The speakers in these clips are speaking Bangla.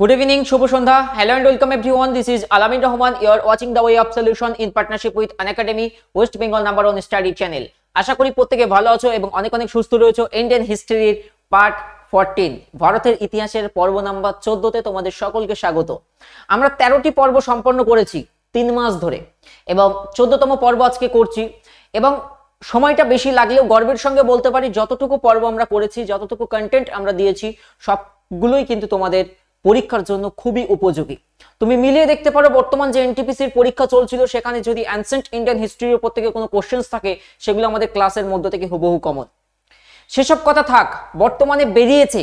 Good evening, Shubha hello and welcome everyone. This is Alamin Rahman. Rahman are watching The Way of Solution in partnership with An Academy, West Bengal number one study channel. আশা করি প্রত্যেকে ভালো আছো এবং অনেক অনেক সুস্থ রয়েছো ইন্ডিয়ান হিস্ট্রির পার্ট ফোরটিন ভারতের ইতিহাসের পর্ব নাম্বার চোদ্দতে তোমাদের সকলকে স্বাগত আমরা তেরোটি পর্ব সম্পন্ন করেছি তিন মাস ধরে এবং চোদ্দতম পর্ব আজকে করছি এবং সময়টা বেশি লাগলেও গর্বের সঙ্গে বলতে পারি যতটুকু পর্ব আমরা করেছি যতটুকু কন্টেন্ট আমরা দিয়েছি সবগুলোই কিন্তু তোমাদের পরীক্ষার জন্য খুবই উপযোগী তুমি মিলিয়ে দেখতে পারো বর্তমান যে এনটিপিসির পরীক্ষা চলছিল সেখানে যদি অ্যান্সেন্ট ইন্ডিয়ান হিস্ট্রির উপর থেকে কোনো কোশ্চেন্স থাকে সেগুলো আমাদের ক্লাসের মধ্য থেকে হুবহু কমন সেসব কথা থাক বর্তমানে বেরিয়েছে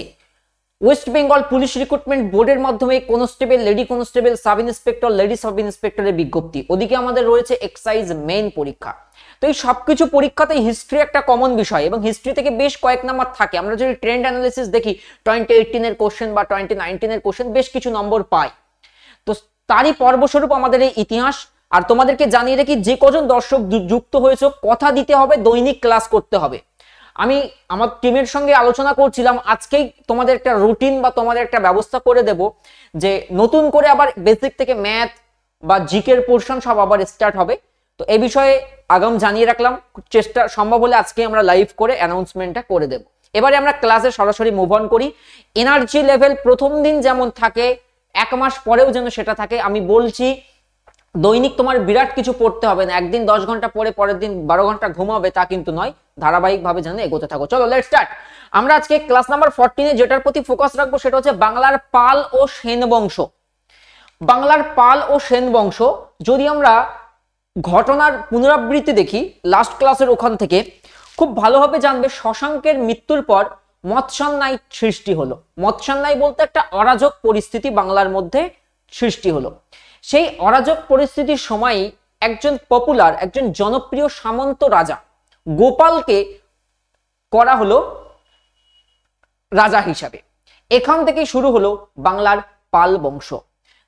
ওয়েস্ট বেঙ্গল পুলিশ রিক্রুটমেন্ট বোর্ডের মাধ্যমে constable lady constable sub inspector lady sub ইন্সপেক্টরের বিজ্ঞপ্তি ওদিকে আমাদের রয়েছে এক্সাইজ মেইন পরীক্ষা তো এই সব কিছু পরীক্ষাতে হিস্ট্রি একটা কমন বিষয় এবং হিস্ট্রি থেকে বেশ কয়েক নাম্বার থাকে আমরা যদি ট্রেন্ড অ্যানালিসিস দেখি টোয়েন্টি এইটিনের কোশ্চেন বা টোয়েন্টি নাইনটিনের কোশ্চেন বেশ কিছু নম্বর পাই তো তারই পর্বস্বরূপ আমাদের এই ইতিহাস আর তোমাদেরকে জানিয়ে রাখি যে কজন দর্শক যুক্ত হয়েছে কথা দিতে হবে দৈনিক ক্লাস করতে হবে আমি আমার টিমের সঙ্গে আলোচনা করছিলাম আজকেই তোমাদের একটা রুটিন বা তোমাদের একটা ব্যবস্থা করে দেব যে নতুন করে আবার বেসিক থেকে ম্যাথ বা জিকের পোর্শন সব আবার স্টার্ট হবে তো এ বিষয়ে আগাম জানিয়ে রাখলাম চেষ্টা সম্ভব হলে আজকে আমরা লাইভ করে অ্যানাউন্সমেন্টটা করে দেব এবারে আমরা ক্লাসে সরাসরি মুভ অন করি এনার্জি লেভেল প্রথম দিন যেমন থাকে এক মাস পরেও যেন সেটা থাকে আমি বলছি দৈনিক তোমার বিরাট কিছু পড়তে হবে না একদিন দশ ঘন্টা পরে পরের দিন বারো ঘন্টা ঘুমাবে তা কিন্তু নয় ধারাবাহিকভাবে যেন এগোতে থাকো চলো লেট স্টার্ট আমরা আজকে ক্লাস নাম্বার ফোরটিনে যেটার প্রতি ফোকাস রাখবো সেটা হচ্ছে বাংলার পাল ও সেন বংশ বাংলার পাল ও সেন বংশ যদি আমরা ঘটনার পুনরাবৃত্তি দেখি লাস্ট ক্লাসের ওখান থেকে খুব ভালোভাবে জানবে শশাঙ্কের মৃত্যুর পর মৎসন্নায় সৃষ্টি হলো মৎসন্নায় বলতে একটা অরাজক পরিস্থিতি বাংলার মধ্যে সৃষ্টি হলো সেই অরাজক পরিস্থিতির সময়ই একজন পপুলার একজন জনপ্রিয় সামন্ত রাজা গোপালকে করা হলো রাজা হিসাবে এখান থেকে শুরু হলো বাংলার পাল বংশ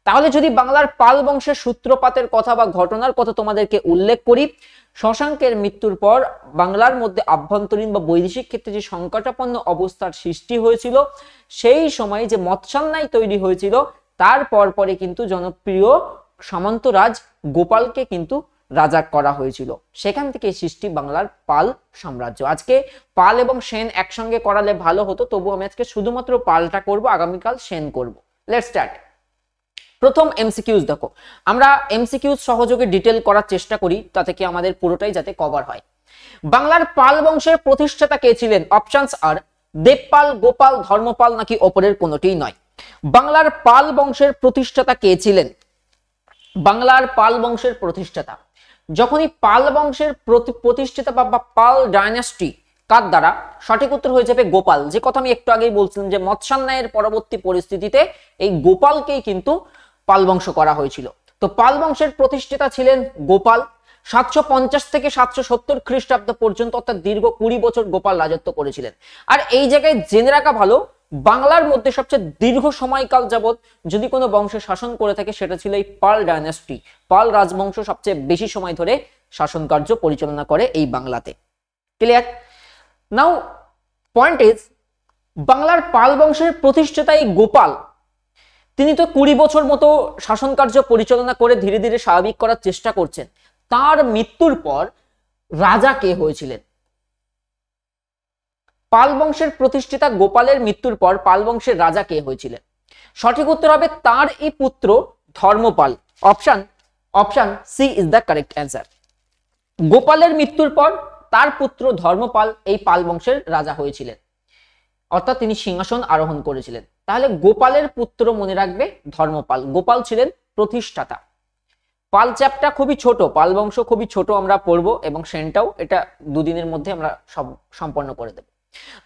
তাহলে যদি বাংলার পাল বংশের সূত্রপাতের কথা বা ঘটনার কথা তোমাদেরকে উল্লেখ করি শশাঙ্কের মৃত্যুর পর বাংলার মধ্যে আভ্যন্তরীণ বা বৈদেশিক ক্ষেত্রে যে সংকটাপন্ন অবস্থার সৃষ্টি হয়েছিল সেই সময়ে যে মৎসান্নাই তৈরি হয়েছিল তার পরে কিন্তু জনপ্রিয় সামন্তরাজ গোপালকে কিন্তু রাজা করা হয়েছিল সেখান থেকে সৃষ্টি বাংলার পাল সাম্রাজ্য আজকে পাল এবং সেন একসঙ্গে করালে ভালো হতো তবু আমি আজকে শুধুমাত্র পালটা করব আগামীকাল সেন করব লেট স্টার্ট প্রথম এমসিকিউজ দেখো আমরা এমসিকিউজ সহযোগে ডিটেল করার চেষ্টা করি তাতে কি আমাদের পুরোটাই যাতে কভার হয় বাংলার পাল বংশের প্রতিষ্ঠাতা কে ছিলেন অপশনস আর দেবপাল গোপাল ধর্মপাল নাকি অপরের কোনোটিই নয় বাংলার পাল বংশের প্রতিষ্ঠাতা কে ছিলেন বাংলার পাল বংশের প্রতিষ্ঠাতা যখনই পাল বংশের প্রতিষ্ঠাতা বা পাল ডাইনাস্টি কার দ্বারা সঠিক উত্তর হয়ে যাবে গোপাল যে কথা আমি একটু আগেই বলছিলাম যে মৎস্যান্যায়ের পরবর্তী পরিস্থিতিতে এই গোপালকেই কিন্তু পাল বংশ করা হয়েছিল তো পাল বংশের প্রতিষ্ঠাতা ছিলেন গোপাল সাতশো পঞ্চাশ থেকে সাতশো সত্তর খ্রিস্টাব্দ পর্যন্ত অর্থাৎ দীর্ঘ কুড়ি বছর গোপাল রাজত্ব করেছিলেন আর এই জায়গায় জেনে রাখা ভালো বাংলার মধ্যে সবচেয়ে দীর্ঘ সময়কাল যাবৎ যদি কোনো বংশে শাসন করে থাকে সেটা ছিল এই পাল ডায়নাস্টি পাল রাজবংশ সবচেয়ে বেশি সময় ধরে শাসন কার্য পরিচালনা করে এই বাংলাতে ক্লিয়ার নাও পয়েন্ট ইজ বাংলার পাল বংশের প্রতিষ্ঠাতা এই গোপাল তিনি তো কুড়ি বছর মতো শাসন কার্য পরিচালনা করে ধীরে ধীরে স্বাভাবিক করার চেষ্টা করছেন তার মৃত্যুর পর রাজা কে হয়েছিলেন পাল বংশের প্রতিষ্ঠিতা গোপালের মৃত্যুর পর পাল বংশের রাজা কে হয়েছিলেন সঠিক উত্তর হবে তার এই পুত্র Dharmapal option option C is the correct answer গোপালের মৃত্যুর পর তার পুত্র ধর্মপাল এই পাল বংশের রাজা হয়েছিলেন অর্থাৎ তিনি সিংহাসন আরোহণ করেছিলেন তাহলে গোপালের পুত্র মনে রাখবে ধর্মপাল গোপাল ছিলেন প্রতিষ্ঠাতা পাল চ্যাপটা খুবই ছোট পাল বংশ খুবই ছোট আমরা পড়বো এবং সেনটাও এটা দুদিনের মধ্যে আমরা সব সম্পন্ন করে দেব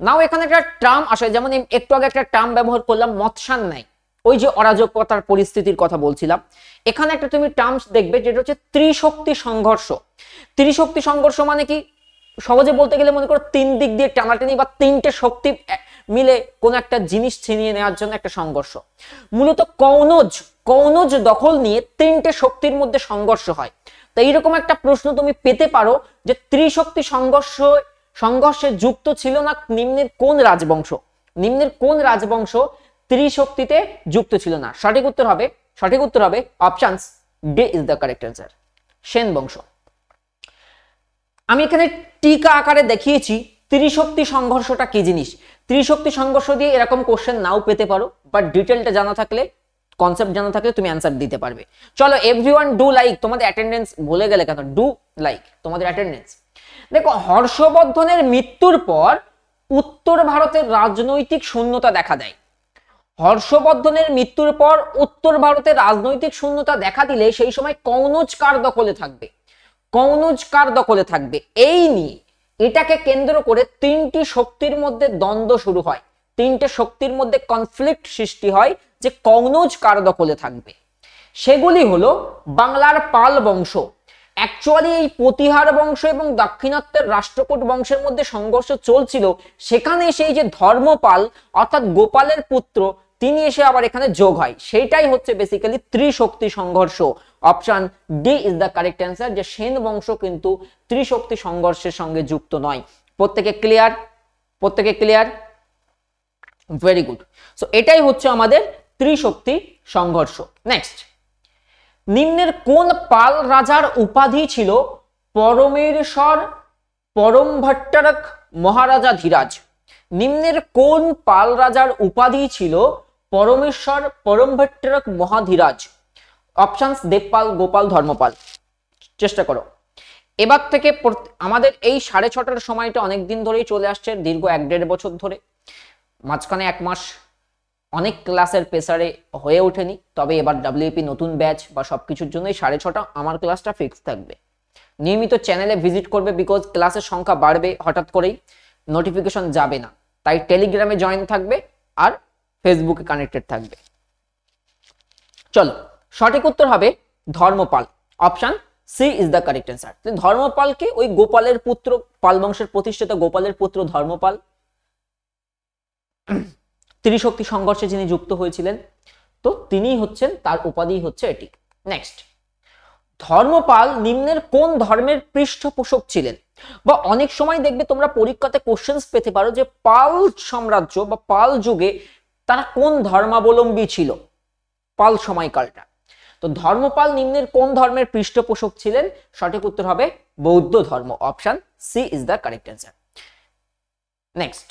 নাও এখানে একটা টার্ম আসে যেমন একটু আগে একটা টার্ম ব্যবহার করলাম মৎসান নাই ওই যে অরাজকতার পরিস্থিতির কথা বলছিলাম এখানে একটা তুমি টার্মস দেখবে যেটা হচ্ছে ত্রিশক্তি সংঘর্ষ ত্রিশক্তি সংঘর্ষ মানে কি সহজে বলতে গেলে মনে করো তিন দিক দিয়ে টানাটানি বা তিনটে শক্তি মিলে কোন একটা জিনিস ছিনিয়ে নেওয়ার জন্য একটা সংঘর্ষ মূলত কৌনজ কৌনজ দখল নিয়ে তিনটে শক্তির মধ্যে সংঘর্ষ হয় তো এইরকম একটা প্রশ্ন তুমি পেতে পারো যে ত্রিশক্তি সংঘর্ষ সংঘর্ষে যুক্ত ছিল না নিম্নের কোন রাজবংশ নিম্নের কোন রাজবংশ ত্রিশক্তিতে যুক্ত ছিল না সঠিক উত্তর হবে সঠিক উত্তর হবে options D is the correct answer Sen বংশ আমি এখানে টিকা আকারে দেখিয়েছি ত্রিশক্তি সংঘর্ষটা কি জিনিস ত্রিশক্তি সংঘর্ষ দিয়ে এরকম কোশ্চেন নাও পেতে পারো বাট ডিটেলটা জানা থাকলে কনসেপ্ট জানা থাকলে তুমি অ্যান্সার দিতে পারবে চলো এভরি ডু লাইক তোমাদের অ্যাটেন্ডেন্স ভুলে গেলে কেন ডু লাইক তোমাদের অ্যাটেন্ডেন্স দেখো হর্ষবর্ধনের মৃত্যুর পর উত্তর ভারতের রাজনৈতিক শূন্যতা দেখা দেয় হর্ষবর্ধনের মৃত্যুর পর উত্তর ভারতের রাজনৈতিক শূন্যতা দেখা দিলে সেই সময় কৌনজ কার দখলে থাকবে কৌনজ কার দখলে থাকবে এই নিয়ে এটাকে কেন্দ্র করে তিনটি শক্তির মধ্যে দ্বন্দ্ব শুরু হয় তিনটে শক্তির মধ্যে কনফ্লিক্ট সৃষ্টি হয় যে কনৌজ কার দখলে থাকবে সেগুলি হলো বাংলার পাল বংশ অ্যাকচুয়ালি এই প্রতিহার বংশ এবং দাক্ষিণাত্যের রাষ্ট্রকূট বংশের মধ্যে সংঘর্ষ চলছিল সেখানে সেই যে ধর্মপাল অর্থাৎ গোপালের পুত্র তিনি এসে আবার এখানে যোগ হয় সেইটাই হচ্ছে বেসিক্যালি ত্রিশক্তি সংঘর্ষ option D is the correct answer যে সেন বংশ কিন্তু ত্রিশক্তি সংঘর্ষের সঙ্গে যুক্ত নয় প্রত্যেকে ক্লিয়ার প্রত্যেকে ক্লিয়ার ভেরি গুড সো এটাই হচ্ছে আমাদের ত্রিশক্তি সংঘর্ষ নেক্সট নিম্নের কোন পাল রাজার উপাধি ছিল পরমেশ্বর পরম ভট্টারক মহারাজা ধীরাজ নিম্নের কোন পাল রাজার উপাধি ছিল পরমেশ্বর পরম ভট্টারক মহাধীরাজ অপশানস দেবপাল গোপাল ধর্মপাল চেষ্টা করো এবার থেকে আমাদের এই সাড়ে ছটার সময়টা অনেক দিন ধরেই চলে আসছে দীর্ঘ এক দেড় বছর ধরে মাঝখানে এক মাস অনেক ক্লাসের প্রেসারে হয়ে ওঠেনি তবে এবার ডাব্লিউপি নতুন ব্যাচ বা সব কিছুর জন্যই সাড়ে ছটা আমার ক্লাসটা ফিক্স থাকবে নিয়মিত চ্যানেলে ভিজিট করবে বিকজ ক্লাসের সংখ্যা বাড়বে হঠাৎ করেই নোটিফিকেশন যাবে না তাই টেলিগ্রামে জয়েন থাকবে আর ফেসবুকে কানেক্টেড থাকবে চলো সঠিক উত্তর হবে Dharmapala option C is the correct answer ধর্মপালকে ওই গোপালের পুত্র পাল বংশের প্রতিষ্ঠাতা গোপালের পুত্র ধর্মপাল ত্রিশক্তি সংঘর্ষে যিনি যুক্ত হয়েছিলেন তো তিনি হচ্ছেন তার উপাধি হচ্ছে এটি নেক্সট ধর্মপাল নিম্নের কোন ধর্মের পৃষ্ঠপোষক ছিলেন বা অনেক সময় দেখবে তোমরা পরীক্ষাতে কোশ্চেন্স পেতে পারো যে পাল সাম্রাজ্য বা পাল যুগে তারা কোন ধর্মাবলম্বী ছিল পাল সময়কালটা তো ধর্মপাল নিম্নের কোন ধর্মের পৃষ্ঠপোষক ছিলেন সঠিক উত্তর হবে বৌদ্ধ ধর্ম option C is the correct answer next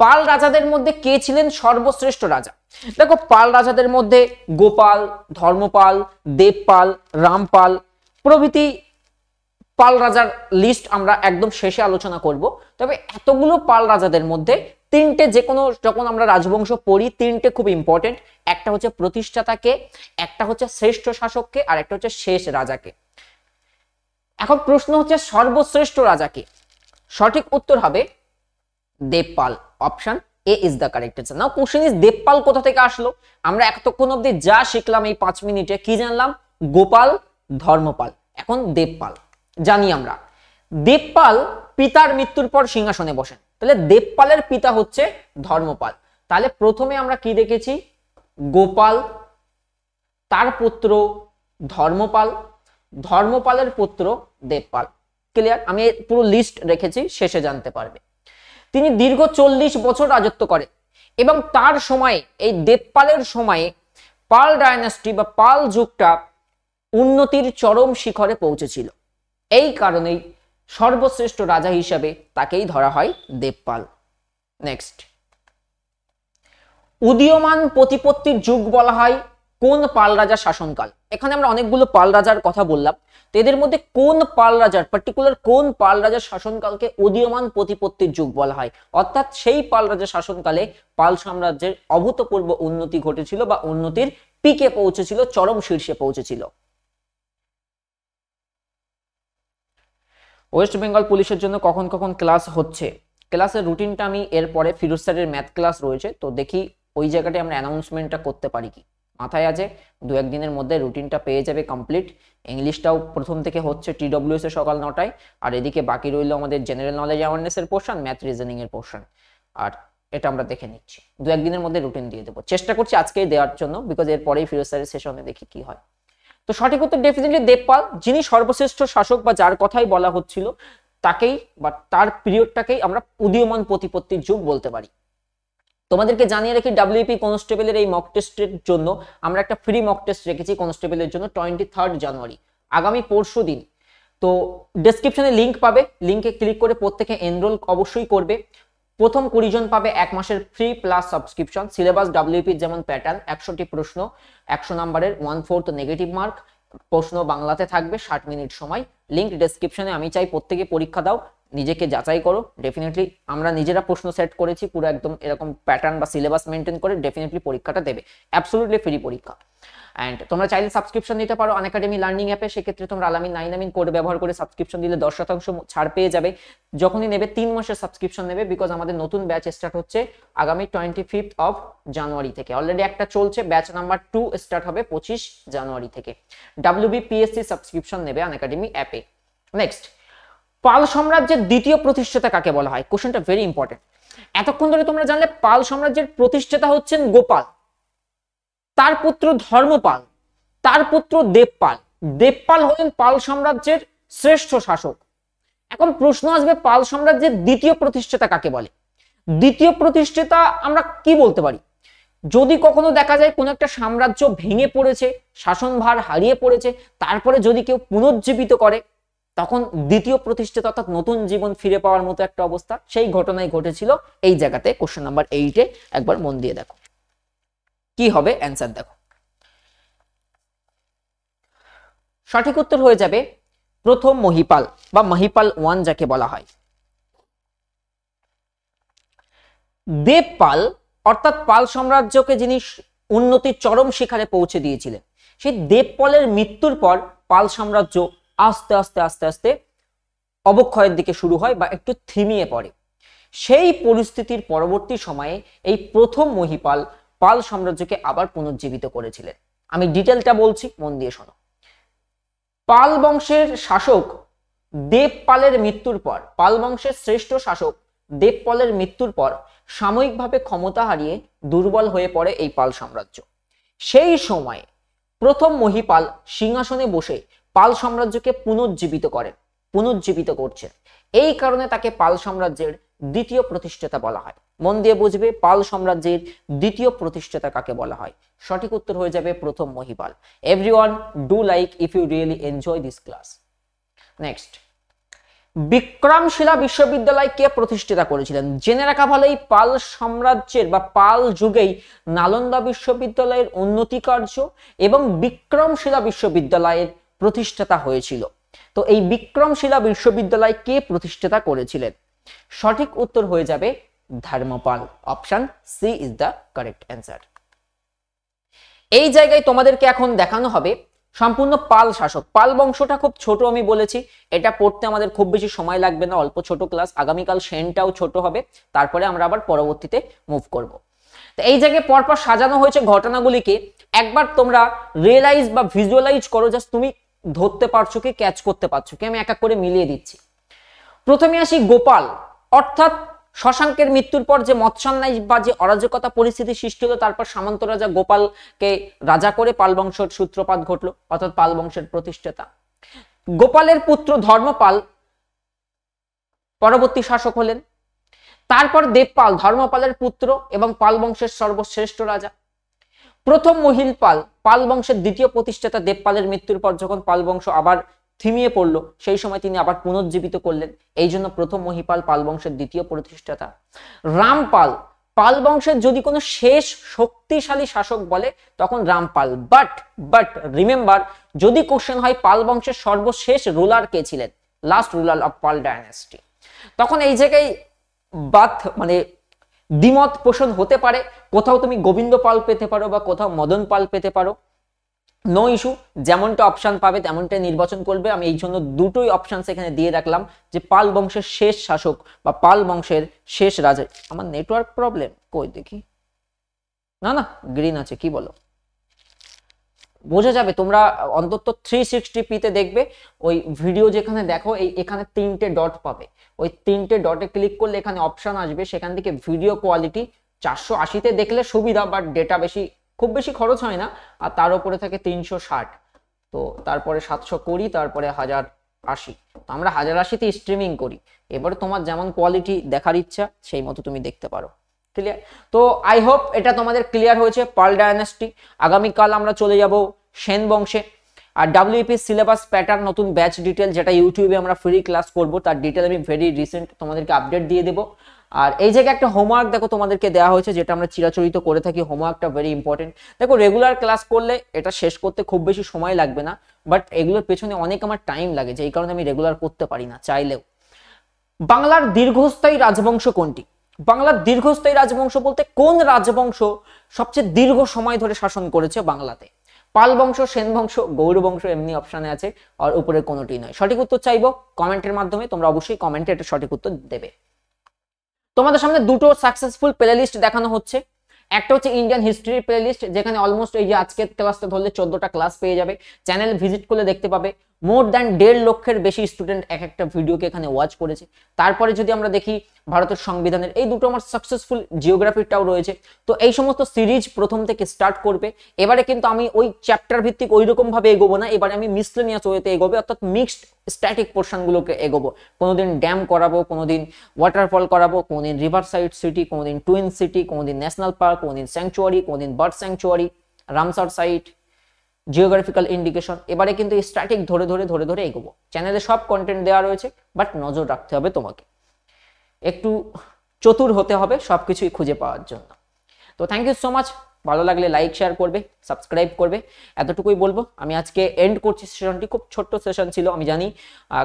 Pala রাজাদের মধ্যে কে ছিলেন সর্বশ্রেষ্ঠ রাজা দেখো পাল রাজাদের মধ্যে গোপাল ধর্মপাল দেবপাল রামপাল প্রভৃতি পাল রাজার লিস্ট আমরা একদম শেষে আলোচনা করব তবে এতগুলো পাল রাজাদের মধ্যে তিনটে যে কোনো যখন আমরা রাজবংশ পড়ি তিনটে খুব ইম্পর্টেন্ট একটা হচ্ছে প্রতিষ্ঠাতাকে একটা হচ্ছে শ্রেষ্ঠ শাসককে আর একটা হচ্ছে শেষ রাজাকে এখন প্রশ্ন হচ্ছে সর্বশ্রেষ্ঠ রাজাকে সঠিক উত্তর হবে Devapala option A is the correct answer now question is Devapala কোথা থেকে আসলো আমরা এতক্ষণ অব্দি যা শিখলাম এই পাঁচ মিনিটে কি জানলাম গোপাল ধর্মপাল এখন দেবপাল জানি আমরা দেবপাল পিতার মৃত্যুর পর সিংহাসনে বসেন তাহলে দেবপালের পিতা হচ্ছে ধর্মপাল তাহলে প্রথমে আমরা কি দেখেছি গোপাল তার পুত্র ধর্মপাল ধর্মপালের পুত্র দেবপাল ক্লিয়ার আমি পুরো লিস্ট রেখেছি শেষে জানতে পারবে তিনি দীর্ঘ চল্লিশ বছর রাজত্ব করে এবং তার সময়ে এই দেবপালের সময়ে পাল ডায়নাস্টি বা পাল যুগটা উন্নতির চরম শিখরে পৌঁছেছিল এই কারণেই সর্বশ্রেষ্ঠ রাজা হিসাবে তাকেই ধরা হয় দেবপাল নেক্সট উদীয়মান প্রতিপত্তির যুগ বলা হয় কোন পাল রাজার শাসনকাল এখানে আমরা অনেকগুলো পাল রাজার কথা বললাম তো এদের মধ্যে কোন পাল রাজার পার্টিকুলার কোন পাল রাজার শাসনকালকে উদীয়মান প্রতিপত্তির যুগ বলা হয় অর্থাৎ সেই পাল রাজার শাসনকালে পাল সাম্রাজ্যের অভূতপূর্ব উন্নতি ঘটেছিল বা উন্নতির পিকে পৌঁছেছিল চরম শীর্ষে পৌঁছেছিল ওয়েস্ট বেঙ্গল পুলিশের জন্য কখন কখন ক্লাস হচ্ছে ক্লাসের রুটিনটা আমি এরপরে ফিরোজ স্যারের ম্যাথ ক্লাস রয়েছে তো দেখি ওই জায়গাটায় আমরা অ্যানাউন্সমেন্টটা করতে পারি কি মাথায় আছে দু একদিনের মধ্যে রুটিনটা পেয়ে যাবে কমপ্লিট ইংলিশটাও প্রথম থেকে হচ্ছে টি ডব্লিউএস এ সকাল নটায় আর এদিকে বাকি রইল আমাদের জেনারেল নলেজ এর পোর্শন ম্যাথ রিজনিং এর পোর্শন আর এটা আমরা দেখে নিচ্ছি দু একদিনের মধ্যে রুটিন দিয়ে দেবো চেষ্টা করছি আজকেই দেওয়ার জন্য বিকজ এরপরেই ফিরোজ স্যারের সেশনে দেখি কি হয় তো সঠিক উত্তর ডেফিনেটলি দেবপাল যিনি সর্বশ্রেষ্ঠ শাসক বা যার কথাই বলা হচ্ছিল তাকেই বা তার পিরিয়ডটাকেই আমরা উদীয়মান প্রতিপত্তির যুগ বলতে পারি তোমাদেরকে জানিয়ে রাখি ডাব্লিউপি কনস্টেবলের e এই মক টেস্টের জন্য আমরা একটা ফ্রি মক টেস্ট রেখেছি কনস্টেবলের জন্য টোয়েন্টি থার্ড জানুয়ারি আগামী পরশু দিন তো ডেসক্রিপশনে লিঙ্ক পাবে লিঙ্কে ক্লিক করে প্রত্যেকে এনরোল অবশ্যই করবে প্রথম কুড়িজন পাবে এক মাসের ফ্রি প্লাস সাবস্ক্রিপশন সিলেবাস ডাব্লিউপির যেমন প্যাটার্ন একশোটি প্রশ্ন একশো নাম্বারের ওয়ান ফোর্থ নেগেটিভ মার্ক প্রশ্ন বাংলাতে থাকবে ষাট মিনিট সময় লিঙ্ক ডেসক্রিপশনে আমি চাই প্রত্যেকে পরীক্ষা দাও নিজেকে যাচাই করো ডেফিনেটলি আমরা নিজেরা প্রশ্ন সেট করেছি পুরো একদম এরকম প্যাটার্ন বা সিলেবাস মেনটেন করে ডেফিনেটলি পরীক্ষাটা দেবে অ্যাবসোলুটলি ফ্রি পরীক্ষা অ্যান্ড তোমরা চাইলে সাবস্ক্রিপশন নিতে পারো অ্যাকাডেমি লার্নিং অ্যাপে সেক্ষেত্রে তোমরা আলামিন নাইন আমিন কোড ব্যবহার করে সাবস্ক্রিপশন দিলে দশ শতাংশ ছাড় পেয়ে যাবে যখনই নেবে তিন মাসের সাবস্ক্রিপশন নেবে বিকজ আমাদের নতুন ব্যাচ স্টার্ট হচ্ছে আগামী টোয়েন্টি ফিফথ অফ জানুয়ারি থেকে অলরেডি একটা চলছে ব্যাচ নাম্বার টু স্টার্ট হবে পঁচিশ জানুয়ারি থেকে পিএসসি সাবস্ক্রিপশন নেবে অ্যাকাডেমি অ্যাপে নেক্সট পাল সাম্রাজ্যের দ্বিতীয় প্রতিষ্ঠাতা কাকে বলা হয় কোশ্চেনটা ভেরি ইম্পর্টেন্ট এতক্ষণ ধরে তোমরা জানলে পাল সাম্রাজ্যের প্রতিষ্ঠাতা হচ্ছেন গোপাল তার পুত্র ধর্মপাল তার পুত্র দেবপাল দেবপাল হলেন পাল সাম্রাজ্যের শ্রেষ্ঠ শাসক এখন প্রশ্ন আসবে পাল সাম্রাজ্যের দ্বিতীয় প্রতিষ্ঠাতা কাকে বলে দ্বিতীয় প্রতিষ্ঠাতা আমরা কি বলতে পারি যদি কখনো দেখা যায় কোনো একটা সাম্রাজ্য ভেঙে পড়েছে শাসনভার হারিয়ে পড়েছে তারপরে যদি কেউ পুনর্জীবিত করে তখন দ্বিতীয় প্রতিষ্ঠাতা অর্থাৎ নতুন জীবন ফিরে পাওয়ার মতো একটা অবস্থা সেই ঘটনায় ঘটেছিল এই জায়গাতে কোশ্চেন নাম্বার এইটে একবার মন দিয়ে দেখো কি হবে অ্যান্সার দেখো সঠিক উত্তর হয়ে যাবে প্রথম মহিপাল বা মহিপাল ওয়ান যাকে বলা হয় দেবপাল অর্থাৎ পাল সাম্রাজ্যকে যিনি উন্নতির চরম শিখারে পৌঁছে দিয়েছিলেন সেই দেবপালের মৃত্যুর পর পাল সাম্রাজ্য আস্তে আস্তে আস্তে আস্তে অবক্ষয়ের দিকে শুরু হয় বা একটু থিমিয়ে পড়ে সেই পরিস্থিতির পরবর্তী সময়ে এই প্রথম মহিপাল পাল সাম্রাজ্যকে আবার পুনর্জীবিত করেছিলেন আমি ডিটেলটা বলছি মন দিয়ে শোনো পাল বংশের শাসক দেবপালের মৃত্যুর পর পাল বংশের শ্রেষ্ঠ শাসক দেবপালের মৃত্যুর পর সাময়িকভাবে ক্ষমতা হারিয়ে দুর্বল হয়ে পড়ে এই পাল সাম্রাজ্য সেই সময়ে প্রথম মহিপাল সিংহাসনে বসে পাল সাম্রাজ্যকে পুনর্জীবিত করেন পুনর্জীবিত করছেন এই কারণে তাকে পাল সাম্রাজ্যের দ্বিতীয় প্রতিষ্ঠাতা বলা হয় মন দিয়ে বুঝবে পাল সাম্রাজ্যের দ্বিতীয় প্রতিষ্ঠাতা কাকে বলা হয় সঠিক উত্তর হয়ে যাবে প্রথম Mahipala everyone do like if you really enjoy this class next Vikramashila বিশ্ববিদ্যালয় কে প্রতিষ্ঠিতা করেছিলেন জেনে রাখা এই পাল সাম্রাজ্যের বা পাল যুগেই নালন্দা বিশ্ববিদ্যালয়ের উন্নতি কার্য এবং বিক্রমশিলা বিশ্ববিদ্যালয়ের প্রতিষ্ঠাতা হয়েছিল তো এই বিক্রমশিলা বিশ্ববিদ্যালয় কে প্রতিষ্ঠাতা করেছিলেন সঠিক উত্তর হয়ে যাবে Dharmapala option C is the correct answer এই জায়গায় তোমাদেরকে এখন দেখানো হবে সম্পূর্ণ পাল শাসক পাল বংশটা খুব ছোট আমি বলেছি এটা পড়তে আমাদের খুব বেশি সময় লাগবে না অল্প ছোট ক্লাস আগামীকাল সেনটাও ছোট হবে তারপরে আমরা আবার পরবর্তীতে মুভ করব। তো এই জায়গায় পরপর সাজানো হয়েছে ঘটনাগুলিকে একবার তোমরা রিয়েলাইজ বা ভিজুয়ালাইজ করো জাস্ট তুমি ধরতে পারছো কি ক্যাচ করতে পারছো কি আমি এক এক করে মিলিয়ে দিচ্ছি প্রথমে আসি গোপাল অর্থাৎ শশাঙ্কের মৃত্যুর পর যে মৎস্যান্যায় বা যে অরাজকতা পরিস্থিতি সৃষ্টি হলো তারপর সামন্ত রাজা গোপালকে রাজা করে পাল বংশের সূত্রপাত ঘটলো অর্থাৎ পাল বংশের প্রতিষ্ঠাতা গোপালের পুত্র ধর্মপাল পরবর্তী শাসক হলেন তারপর দেবপাল ধর্মপালের পুত্র এবং পাল বংশের সর্বশ্রেষ্ঠ রাজা প্রথম মহিল পাল পাল বংশের দ্বিতীয় প্রতিষ্ঠাতা দেবপালের মৃত্যুর পর যখন পাল বংশ আবার থিমিয়ে পড়ল সেই সময় তিনি আবার পুনর্জীবিত করলেন এই জন্য প্রথম মহিপাল পাল বংশের দ্বিতীয় প্রতিষ্ঠাতা রামপাল পাল বংশের যদি কোনো শেষ শক্তিশালী শাসক বলে তখন রামপাল বাট বাট রিমেম্বার যদি কোশ্চেন হয় পাল বংশের সর্বশেষ রুলার কে ছিলেন last ruler of Pala dynasty তখন এই জায়গায় বাথ মানে দ্বিমত পোষণ হতে পারে কোথাও তুমি গোবিন্দ পাল পেতে পারো বা কোথাও মদন পাল পেতে পারো নো ইস্যু যেমনটা অপশান পাবে তেমনটা নির্বাচন করবে আমি এই জন্য দুটোই অপশান সেখানে দিয়ে রাখলাম যে পাল বংশের শেষ শাসক বা পাল বংশের শেষ রাজা আমার নেটওয়ার্ক প্রবলেম কই দেখি না না গ্রিন আছে কি বলো বোঝা যাবে তোমরা অন্তত থ্রি সিক্সটি পিতে দেখবে ওই ভিডিও যেখানে দেখো এই এখানে তিনটে ডট পাবে ওই তিনটে ডটে ক্লিক করলে এখানে অপশান আসবে সেখান থেকে ভিডিও কোয়ালিটি চারশো আশিতে দেখলে সুবিধা বাট ডেটা বেশি খুব বেশি খরচ হয় না আর তার উপরে থাকে তিনশো ষাট তো তারপরে সাতশো কুড়ি তারপরে হাজার আশি তো আমরা হাজার আশিতে স্ট্রিমিং করি এবার তোমার যেমন কোয়ালিটি দেখার ইচ্ছা সেই মতো তুমি দেখতে পারো ক্লিয়ার তো আই হোপ এটা তোমাদের ক্লিয়ার হয়েছে পাল ডায়নাস্টি আগামীকাল আমরা চলে যাব সেন বংশে আর ডাব্লিউপি সিলেবাস প্যাটার্ন নতুন ব্যাচ ডিটেল যেটা ইউটিউবে আমরা ফ্রি ক্লাস করব তার ডিটেল আমি ভেরি রিসেন্ট তোমাদেরকে আপডেট দিয়ে দেবো আর এই জায়গায় একটা হোমওয়ার্ক দেখো তোমাদেরকে দেওয়া হয়েছে যেটা আমরা চিরাচরিত করে থাকি হোমওয়ার্কটা ভেরি ইম্পর্টেন্ট দেখো রেগুলার ক্লাস করলে এটা শেষ করতে খুব বেশি সময় লাগবে না বাট এগুলোর পেছনে অনেক আমার টাইম লাগে যে এই কারণে আমি রেগুলার করতে পারি না চাইলেও বাংলার দীর্ঘস্থায়ী রাজবংশ কোনটি বাংলার দীর্ঘস্থায়ী রাজবংশ বলতে কোন রাজবংশ সবচেয়ে দীর্ঘ সময় ধরে শাসন করেছে বাংলাতে পাল বংশ সেন বংশ গৌর বংশ এমনি অপশানে আছে আর উপরে কোনোটি নয় সঠিক উত্তর চাইবো কমেন্টের মাধ্যমে তোমরা অবশ্যই কমেন্টে এটা সঠিক উত্তর দেবে তোমাদের সামনে দুটো সাকসেসফুল প্লে লিস্ট দেখানো হচ্ছে একটা হচ্ছে ইন্ডিয়ান হিস্ট্রির প্লে লিস্ট যেখানে অলমোস্ট এই যে আজকের ক্লাসটা ধরলে চোদ্দটা ক্লাস পেয়ে যাবে চ্যানেল ভিজিট করলে দেখতে পাবে মোর দ্যান দেড় লক্ষের বেশি স্টুডেন্ট এক একটা ভিডিওকে এখানে ওয়াচ করেছে তারপরে যদি আমরা দেখি ভারতের সংবিধানের এই দুটো আমার সাকসেসফুল জিওগ্রাফিটাও রয়েছে তো এই সমস্ত সিরিজ প্রথম থেকে স্টার্ট করবে এবারে কিন্তু আমি ওই চ্যাপ্টার ভিত্তিক ওই রকমভাবে এগোবো না এবারে আমি মিসলেনিয়াস ওয়েতে এগোবে অর্থাৎ মিক্সড স্ট্যাটিক পোর্শনগুলোকে এগোবো কোনোদিন ড্যাম করাবো কোনোদিন ওয়াটারফল করাবো কোনোদিন রিভার সাইড সিটি কোনোদিন টুইন সিটি কোনোদিন ন্যাশনাল পার্ক কোনোদিন স্যাংচুয়ারি কোনোদিন bird sanctuary Ramsar site geographical indication এবারে কিন্তু স্ট্র্যাটিক ধরে ধরে ধরে ধরে এগোবো চ্যানেলে সব কন্টেন্ট দেওয়া রয়েছে বাট নজর রাখতে হবে তোমাকে একটু চতুর হতে হবে সব কিছুই খুঁজে পাওয়ার জন্য তো থ্যাংক ইউ সো মাচ ভালো লাগলে লাইক শেয়ার করবে সাবস্ক্রাইব করবে এতটুকুই বলবো আমি আজকে এন্ড করছি সেশনটি খুব ছোট্ট সেশন ছিল আমি জানি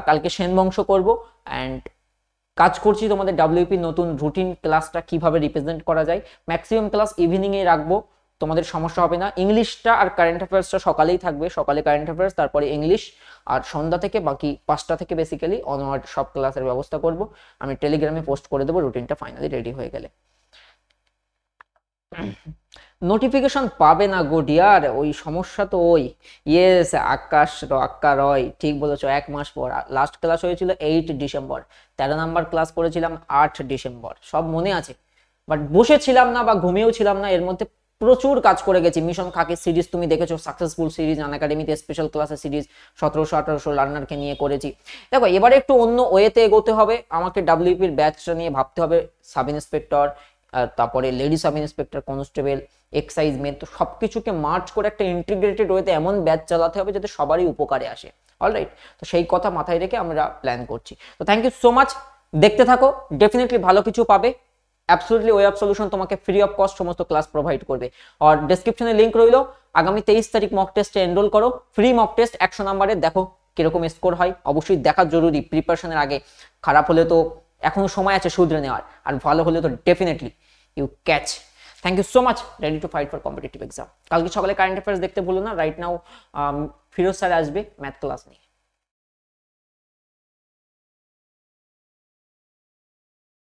কালকে সেনবংশ করব অ্যান্ড কাজ করছি তোমাদের ডাব্লিউপি নতুন রুটিন ক্লাসটা কিভাবে রিপ্রেজেন্ট করা যায় ম্যাক্সিমাম ক্লাস ইভিনিংয়ে রাখবো তোমাদের সমস্যা হবে না ইংলিশটা আর কারেন্ট অ্যাফেয়ার্সটা সকালেই থাকবে সকালে কারেন্ট অ্যাফেয়ার্স তারপরে ইংলিশ আর সন্ধ্যা থেকে বাকি পাঁচটা থেকে বেসিক্যালি অনওয়ার্ড সব ক্লাসের ব্যবস্থা করব আমি টেলিগ্রামে পোস্ট করে দেবো রুটিনটা ফাইনালি রেডি হয়ে গেলে নোটিফিকেশন পাবে না গো ডিয়ার ওই সমস্যা তো ওই ইয়েস আকাশ আক্কা রয় ঠিক বলেছো এক মাস পর লাস্ট ক্লাস হয়েছিল এইট ডিসেম্বর তেরো নাম্বার ক্লাস করেছিলাম আট ডিসেম্বর সব মনে আছে বাট বসেছিলাম না বা ঘুমিয়েও ছিলাম না এর মধ্যে প্রচুর কাজ করে গেছি মিশন খাকি সিরিজ তুমি দেখেছো সাকসেসফুল সিরিজ আন একাডেমিতে স্পেশাল ক্লাসে সিরিজ সতেরোশো আঠারোশো লার্নারকে নিয়ে করেছি দেখো এবারে একটু অন্য ওয়েতে এগোতে হবে আমাকে ডাব্লিউপির e ব্যাচটা নিয়ে ভাবতে হবে সাব ইন্সপেক্টর তারপরে lady sub inspector constable excise men তো সব কিছুকে মার্চ করে একটা ইন্টিগ্রেটেড ওয়েতে এমন ব্যাচ চালাতে হবে যাতে সবারই উপকারে আসে অলরাইট তো সেই কথা মাথায় রেখে আমরা প্ল্যান করছি তো থ্যাংক ইউ সো মাচ দেখতে থাকো ডেফিনেটলি ভালো কিছু পাবে অ্যাবসলুটলি ওয়েব সলিউশন তোমাকে ফ্রি অফ কস্ট সমস্ত ক্লাস প্রোভাইড করবে আর ডেসক্রিপশনে লিঙ্ক রইল আগামী তেইশ তারিখ মক টেস্টে এনরোল করো ফ্রি মক টেস্ট একশো নাম্বারে দেখো কিরকম স্কোর হয় অবশ্যই দেখা জরুরি প্রিপারেশনের আগে খারাপ হলে তো এখনো সময় আছে শুধরে নেওয়ার আর ভালো হলে তো definitely you catch thank you so much ready to fight for competitive exam কালকে সকালে কারেন্ট অ্যাফেয়ার্স দেখতে বলো না রাইট নাও ফিরোজ স্যার আসবে ম্যাথ ক্লাস নিয়ে